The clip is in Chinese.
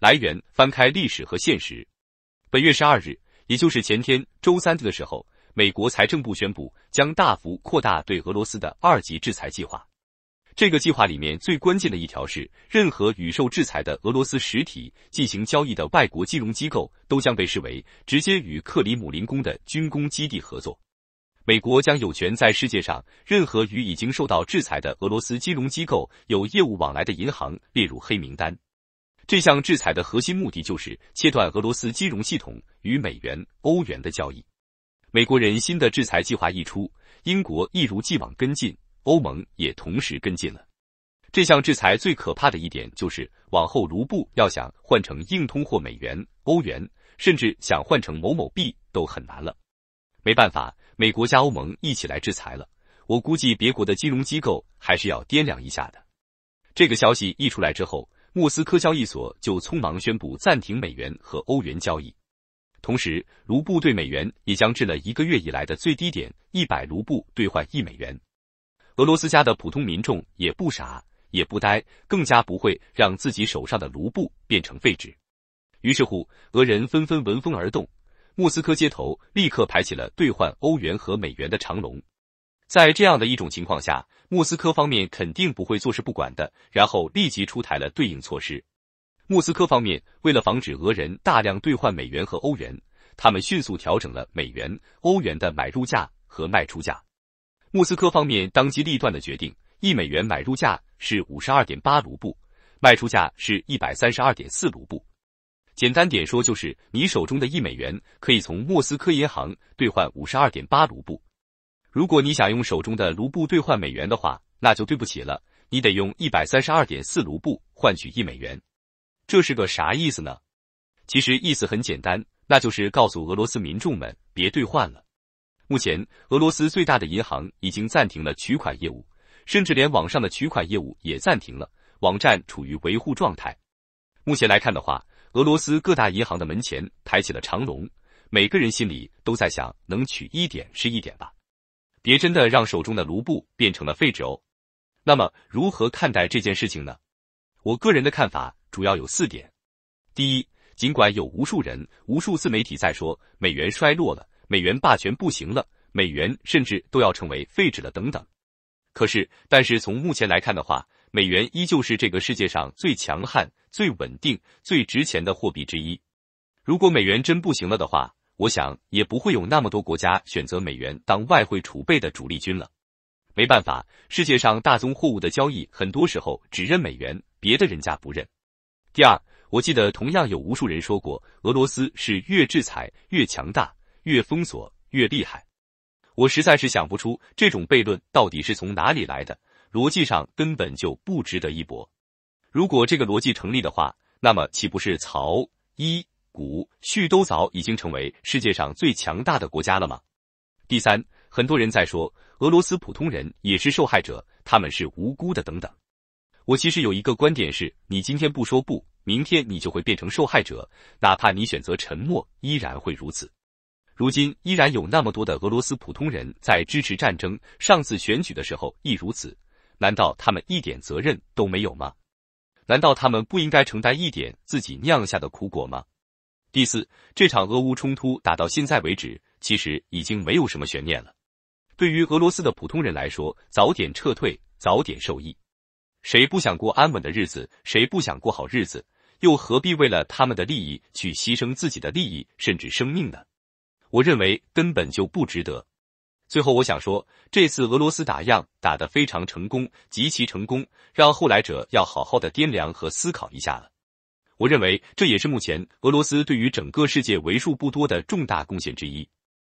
来源：翻开历史和现实。本月十二日，也就是前天周三的时候，美国财政部宣布将大幅扩大对俄罗斯的二级制裁计划。这个计划里面最关键的一条是，任何与受制裁的俄罗斯实体进行交易的外国金融机构都将被视为直接与克里姆林宫的军工基地合作。美国将有权在世界上任何与已经受到制裁的俄罗斯金融机构有业务往来的银行列入黑名单。这项制裁的核心目的就是切断俄罗斯金融系统与美元、欧元的交易。美国人新的制裁计划一出，英国一如既往跟进，欧盟也同时跟进了。这项制裁最可怕的一点就是，往后卢布要想换成硬通货美元、欧元，甚至想换成某某币都很难了。没办法，美国加欧盟一起来制裁了，我估计别国的金融机构还是要掂量一下的。这个消息一出来之后。莫斯科交易所就匆忙宣布暂停美元和欧元交易，同时卢布对美元也将至了一个月以来的最低点，一百卢布兑换一美元。俄罗斯家的普通民众也不傻也不呆，更加不会让自己手上的卢布变成废纸。于是乎，俄人纷纷闻风而动，莫斯科街头立刻排起了兑换欧元和美元的长龙。在这样的一种情况下，莫斯科方面肯定不会坐视不管的，然后立即出台了对应措施。莫斯科方面为了防止俄人大量兑换美元和欧元，他们迅速调整了美元、欧元的买入价和卖出价。莫斯科方面当机立断的决定，一美元买入价是五十二点八卢布，卖出价是一百三十二点四卢布。简单点说，就是你手中的一美元可以从莫斯科银行兑换五十二点八卢布。如果你想用手中的卢布兑换美元的话，那就对不起了，你得用一百三十二点四卢布换取一美元。这是个啥意思呢？其实意思很简单，那就是告诉俄罗斯民众们别兑换了。目前，俄罗斯最大的银行已经暂停了取款业务，甚至连网上的取款业务也暂停了，网站处于维护状态。目前来看的话，俄罗斯各大银行的门前排起了长龙，每个人心里都在想，能取一点是一点吧。别真的让手中的卢布变成了废纸哦。那么如何看待这件事情呢？我个人的看法主要有四点。第一，尽管有无数人、无数自媒体在说美元衰落了，美元霸权不行了，美元甚至都要成为废纸了等等，可是，但是从目前来看的话，美元依旧是这个世界上最强悍、最稳定、最值钱的货币之一。如果美元真不行了的话，我想也不会有那么多国家选择美元当外汇储备的主力军了。没办法，世界上大宗货物的交易很多时候只认美元，别的人家不认。第二，我记得同样有无数人说过，俄罗斯是越制裁越强大，越封锁越厉害。我实在是想不出这种悖论到底是从哪里来的，逻辑上根本就不值得一搏。如果这个逻辑成立的话，那么岂不是曹一？五，旭都早已经成为世界上最强大的国家了吗？第三，很多人在说俄罗斯普通人也是受害者，他们是无辜的等等。我其实有一个观点是，你今天不说不，明天你就会变成受害者，哪怕你选择沉默，依然会如此。如今依然有那么多的俄罗斯普通人在支持战争，上次选举的时候亦如此。难道他们一点责任都没有吗？难道他们不应该承担一点自己酿下的苦果吗？第四，这场俄乌冲突打到现在为止，其实已经没有什么悬念了。对于俄罗斯的普通人来说，早点撤退，早点受益。谁不想过安稳的日子？谁不想过好日子？又何必为了他们的利益去牺牲自己的利益，甚至生命呢？我认为根本就不值得。最后，我想说，这次俄罗斯打样打得非常成功，极其成功，让后来者要好好的掂量和思考一下了。我认为，这也是目前俄罗斯对于整个世界为数不多的重大贡献之一。